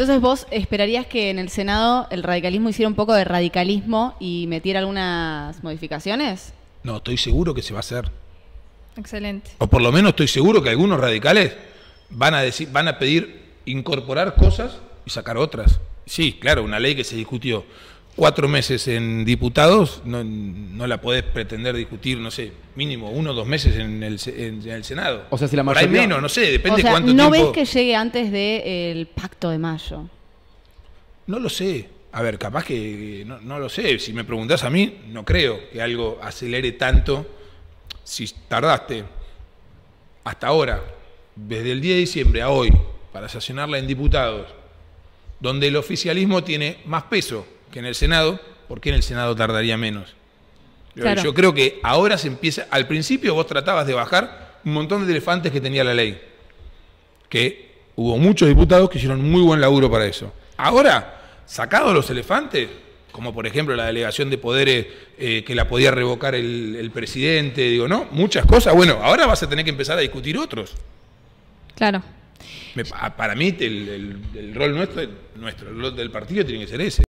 Entonces vos esperarías que en el Senado el radicalismo hiciera un poco de radicalismo y metiera algunas modificaciones? No, estoy seguro que se va a hacer. Excelente. O por lo menos estoy seguro que algunos radicales van a decir, van a pedir incorporar cosas y sacar otras. Sí, claro, una ley que se discutió cuatro meses en diputados, no, no, la podés pretender discutir, no sé, mínimo uno o dos meses en el, en, el, Senado. O sea, si la mayoría... menos, no sé, depende o cuánto ¿no ¿No ves que llegue antes del pacto de mayo? No lo sé. A ver, capaz que no, no, lo sé. Si me preguntás a mí, no creo que algo acelere tanto si tardaste hasta ahora, desde el día de diciembre a hoy, para sancionarla en diputados, donde el oficialismo tiene más peso que en el Senado, porque en el Senado tardaría menos? Yo creo que ahora se empieza, al principio vos tratabas de bajar un montón de elefantes que tenía la ley, que hubo muchos diputados que hicieron muy buen laburo para eso. Ahora, sacados los elefantes, como por ejemplo la delegación de poderes eh, que la podía revocar el, presidente, digo, no, muchas cosas, bueno, ahora vas a tener que empezar a discutir otros. Claro. para mí el, rol nuestro, nuestro, el rol del partido tiene que ser ese.